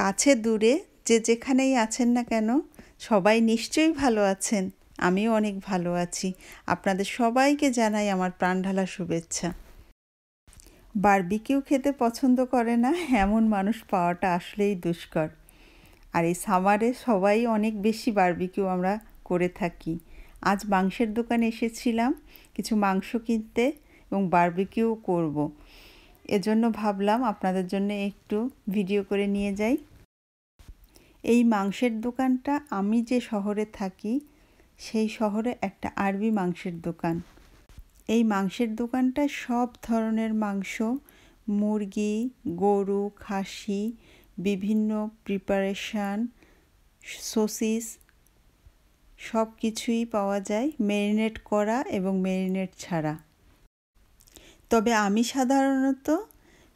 কাছে দূরে যে যেখানেই আছেন না কেন সবাই নিশ্চয়ই ভালো আছেন আমিও অনেক ভালো আছি আপনাদের সবাইকে জানাই আমার প্রাণঢালা শুভেচ্ছা বারবিকিউ খেতে পছন্দ করে না এমন মানুষ পাওয়াটা আসলেই দুষ্কর আর এই সামারে সবাই অনেক বেশি বারবিকিউ আমরা করে থাকি আজ মাংসের দোকানে এসেছিলাম কিছু মাংস কিনতে এবং বারবিকিউ করব। এজন্য ভাবলাম আপনাদের জন্য একটু ভিডিও করে নিয়ে যাই এই মাংসের দোকানটা আমি যে শহরে থাকি সেই শহরে একটা আরবি মাংসের দোকান এই মাংসের দোকানটা সব ধরনের মাংস মুরগি গরু খাসি বিভিন্ন প্রিপারেশান সসিস সব কিছুই পাওয়া যায় মেরিনেট করা এবং মেরিনেট ছাড়া তবে আমি সাধারণত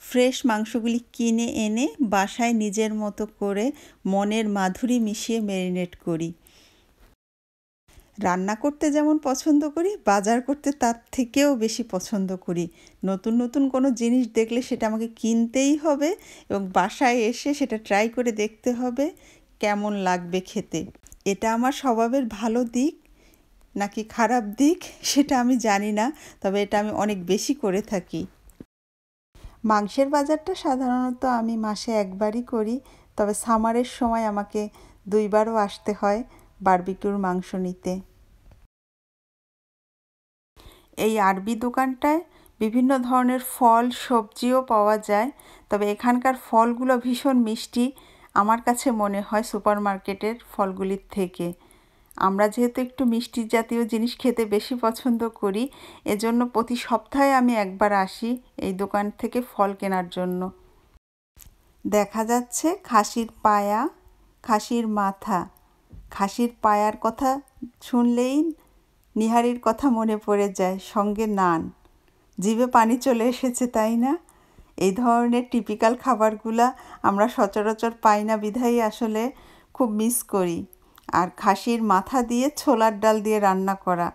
ফ্রেশ মাংসগুলি কিনে এনে বাসায় নিজের মতো করে মনের মাধুরী মিশিয়ে ম্যারিনেট করি রান্না করতে যেমন পছন্দ করি বাজার করতে তার থেকেও বেশি পছন্দ করি নতুন নতুন কোনো জিনিস দেখলে সেটা আমাকে কিনতেই হবে এবং বাসায় এসে সেটা ট্রাই করে দেখতে হবে কেমন লাগবে খেতে এটা আমার স্বভাবের ভালো দিক নাকি খারাপ দিক সেটা আমি জানি না তবে এটা আমি অনেক বেশি করে থাকি মাংসের বাজারটা সাধারণত আমি মাসে একবারই করি তবে সামারের সময় আমাকে দুইবারও আসতে হয় বার্বিকিউর মাংস নিতে এই আরবি দোকানটায় বিভিন্ন ধরনের ফল সবজিও পাওয়া যায় তবে এখানকার ফলগুলো ভীষণ মিষ্টি আমার কাছে মনে হয় সুপার মার্কেটের ফলগুলির থেকে আমরা যেহেতু একটু মিষ্টি জাতীয় জিনিস খেতে বেশি পছন্দ করি এজন্য প্রতি সপ্তাহে আমি একবার আসি এই দোকান থেকে ফল কেনার জন্য দেখা যাচ্ছে খাসির পায়া খাসির মাথা খাসির পায়ার কথা শুনলেই নিহারির কথা মনে পড়ে যায় সঙ্গে নান জিভে পানি চলে এসেছে তাই না এই ধরনের টিপিক্যাল খাবারগুলা আমরা সচরাচর পাই না বিধায়ী আসলে খুব মিস করি আর খাসির মাথা দিয়ে ছোলার ডাল দিয়ে রান্না করা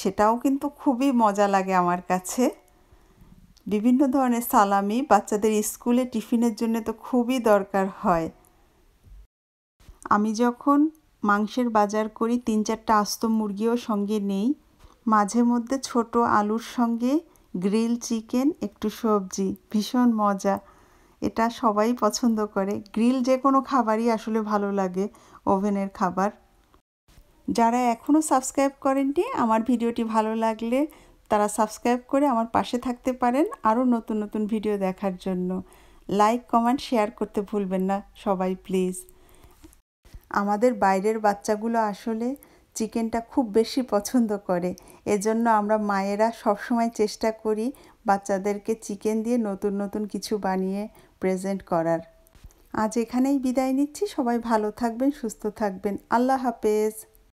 সেটাও কিন্তু খুবই মজা লাগে আমার কাছে বিভিন্ন ধরনের সালামি বাচ্চাদের স্কুলে টিফিনের জন্য তো খুবই দরকার হয় আমি যখন মাংসের বাজার করি তিন চারটা আস্ত মুরগিও সঙ্গে নেই মাঝে মধ্যে ছোট আলুর সঙ্গে গ্রিল চিকেন একটু সবজি ভীষণ মজা এটা সবাই পছন্দ করে গ্রিল যে কোনো খাবারই আসলে ভালো লাগে ওভেনের খাবার যারা এখনও সাবস্ক্রাইব করেননি আমার ভিডিওটি ভালো লাগলে তারা সাবস্ক্রাইব করে আমার পাশে থাকতে পারেন আরও নতুন নতুন ভিডিও দেখার জন্য লাইক কমেন্ট শেয়ার করতে ভুলবেন না সবাই প্লিজ আমাদের বাইরের বাচ্চাগুলো আসলে চিকেনটা খুব বেশি পছন্দ করে এজন্য আমরা মায়েরা সবসময় চেষ্টা করি বাচ্চাদেরকে চিকেন দিয়ে নতুন নতুন কিছু বানিয়ে প্রেজেন্ট করার আজ এখানেই বিদায় নিচ্ছি সবাই ভালো থাকবেন সুস্থ থাকবেন আল্লাহ হাফেজ